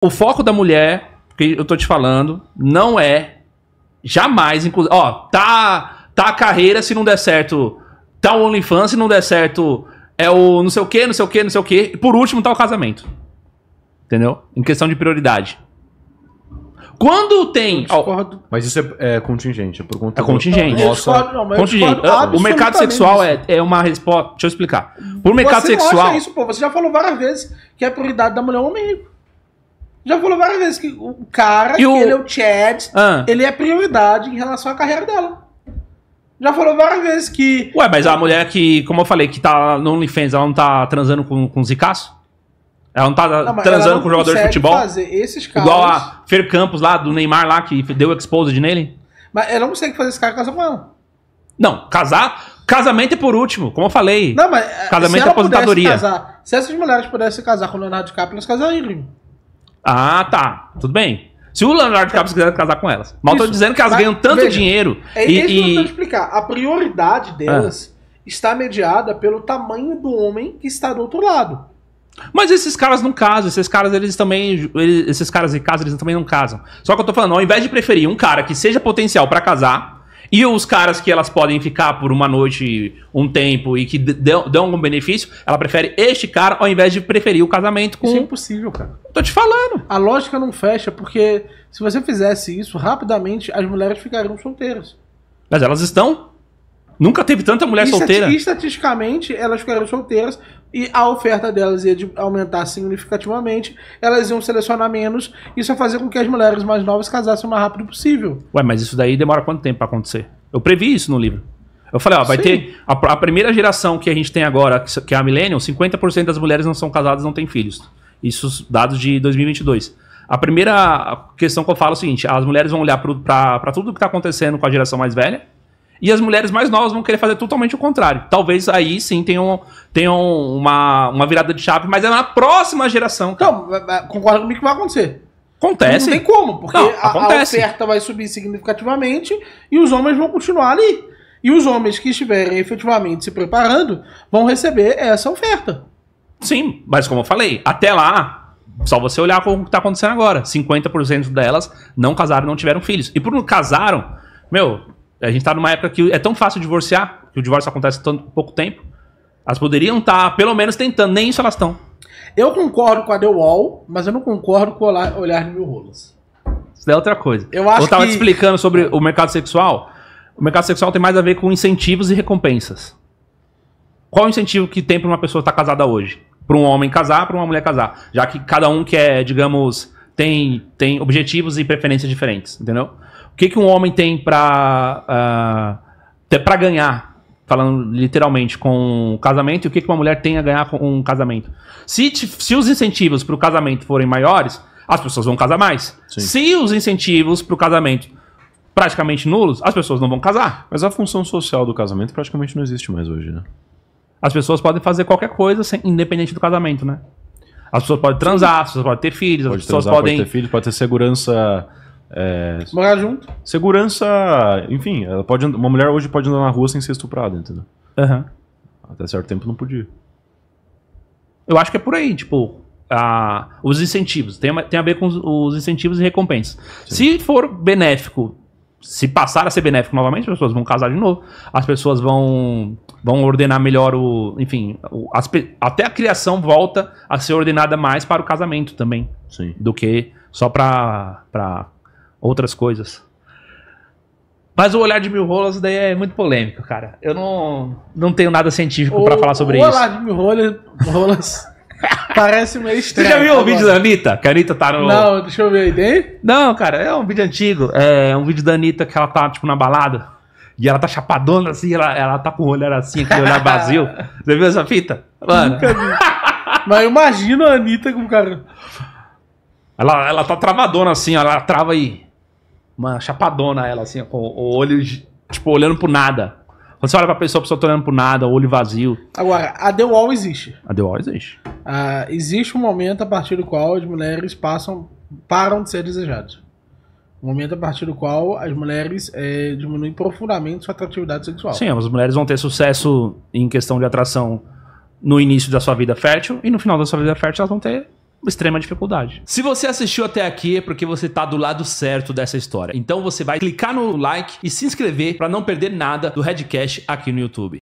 o foco da mulher, que eu tô te falando, não é jamais, inclusive. Ó, tá, tá a carreira se não der certo. Tá o OnlyFans se não der certo. É o não sei o que, não sei o que, não sei o que. E por último tá o casamento. Entendeu? Em questão de prioridade. Quando tem. Ó, mas isso é, é, contingente, é por conta. É contingente. Discordo, não, contingente. o mercado sexual é, é uma resposta. Deixa eu explicar. Por mercado você sexual. Não acha isso, pô. Você já falou várias vezes que a prioridade da mulher é o homem rico. Já falou várias vezes que o cara, que o... ele é o Chad, ah. ele é prioridade em relação à carreira dela. Já falou várias vezes que. Ué, mas a mulher que, como eu falei, que tá no OnlyFans, ela não tá transando com, com Zicaço? Ela não tá não, transando não com jogador de futebol? Fazer esses caras... Igual a Fer Campos lá, do Neymar lá, que deu exposed nele? Mas ela não consegue fazer esse cara casar com ela. Não, casar. Casamento é por último, como eu falei. Não, mas. Eh, casamento é aposentadoria. Casar, se essas mulheres pudessem casar com o Leonardo DiCaprio, elas casariam. Ah, tá. Tudo bem. Se o Leonardo DiCaprio é. quiser casar com elas. Mal Isso. tô dizendo que elas ganham tanto veja, dinheiro. É isso que eu tô explicar. A prioridade ah. delas ah. está mediada pelo tamanho do homem que está do outro lado. Mas esses caras não casam, esses caras eles também, eles, esses caras em casa eles também não casam. Só que eu tô falando, ao invés de preferir um cara que seja potencial para casar, e os caras que elas podem ficar por uma noite, um tempo e que dão, algum benefício, ela prefere este cara ao invés de preferir o casamento com. Isso é impossível, cara. Tô te falando. A lógica não fecha, porque se você fizesse isso, rapidamente as mulheres ficariam solteiras. Mas elas estão. Nunca teve tanta mulher e solteira. E estatisticamente, elas ficaram solteiras e a oferta delas ia de aumentar significativamente, elas iam selecionar menos, isso ia fazer com que as mulheres mais novas casassem o mais rápido possível. Ué, mas isso daí demora quanto tempo para acontecer? Eu previ isso no livro. Eu falei, ó, vai Sim. ter a, a, primeira geração que a gente tem agora, que é a Millennium, 50% das mulheres não são casadas, não têm filhos. Isso dados de 2022. A primeira questão que eu falo é o seguinte: as mulheres vão olhar para tudo que está acontecendo com a geração mais velha e as mulheres mais novas vão querer fazer totalmente o contrário. Talvez aí sim tenham, tenham uma, uma virada de chave, mas é na próxima geração. Cara. Então, é, é, concorda comigo que vai acontecer. Acontece. Não tem como, porque não, a, oferta vai subir significativamente e os homens vão continuar ali. E os homens que estiverem efetivamente se preparando vão receber essa oferta. Sim, mas como eu falei, até lá, só você olhar o que está acontecendo agora. 50% delas não casaram, não tiveram filhos. E por não casaram, meu, a gente tá numa época que é tão fácil divorciar, que o divórcio acontece tanto pouco tempo. Elas poderiam estar, tá, pelo menos, tentando, nem isso elas estão. Eu concordo com a The Wall, mas eu não concordo com o olhar, olhar no mil rolos. Isso daí é outra coisa. Eu acho eu tava que... te explicando sobre o mercado sexual. O mercado sexual tem mais a ver com incentivos e recompensas. Qual o incentivo que tem para uma pessoa estar tá casada hoje? Para um homem casar, para uma mulher casar. Já que cada um quer, digamos, tem, tem objetivos e preferências diferentes, entendeu? O que, que um homem tem para uh, ah, para ganhar, falando literalmente, com o casamento, e o que, que uma mulher tem a ganhar com um casamento? Se, se os incentivos para o casamento forem maiores, as pessoas vão casar mais. Sim. Se os incentivos para o casamento praticamente nulos, as pessoas não vão casar. Mas a função social do casamento praticamente não existe mais hoje, né? As pessoas podem fazer qualquer coisa sem, independente do casamento, né? As pessoas podem transar, as pessoas podem ter filhos, pode as pessoas transar, podem. Pode ter filhos, pode ter segurança. É... Morar junto. Segurança, enfim, ela pode, uma mulher hoje pode andar na rua sem ser estuprada, entendeu? Uhum. Até certo tempo não podia. Eu acho que é por aí, tipo, a, os incentivos. Tem, tem a ver com os, os incentivos e recompensas. Sim. Se for benéfico se passar a ser benéfico novamente, as pessoas vão casar de novo, as pessoas vão vão ordenar melhor o, enfim, o, as, até a criação volta a ser ordenada mais para o casamento também, Sim. do que só para para outras coisas. Mas o olhar de mil rolas daí é muito polêmico, cara. Eu não, não tenho nada científico para falar sobre o isso. O olhar de mil rolas Parece meio estranho. Você já viu o né, vídeo da Anitta? Que a Anitta tá no. Não, deixa eu ver aí, tem? Não, cara, é um vídeo antigo. É um vídeo da Anitta que ela tá, tipo, na balada. E ela tá chapadona assim, ela, ela tá com o olhar assim, aquele olhar vazio. Você viu essa fita? Mano. Nunca vi. Mas imagina a Anitta com o cara. Ela, ela tá travadona assim, ela trava aí. Uma chapadona ela, assim, com o olho, tipo, olhando pro nada. Quando você olha pra pessoa, a pessoa tá olhando pro nada, olho vazio. Agora, a The Wall existe. A The Wall existe. Ah, existe um momento a partir do qual as mulheres passam, param de ser desejadas. Um momento a partir do qual as mulheres é, diminuem profundamente sua atratividade sexual. Sim, as mulheres vão ter sucesso em questão de atração no início da sua vida fértil e no final da sua vida fértil elas vão ter extrema dificuldade. Se você assistiu até aqui é porque você tá do lado certo dessa história. Então você vai clicar no like e se inscrever para não perder nada do Redcast aqui no YouTube.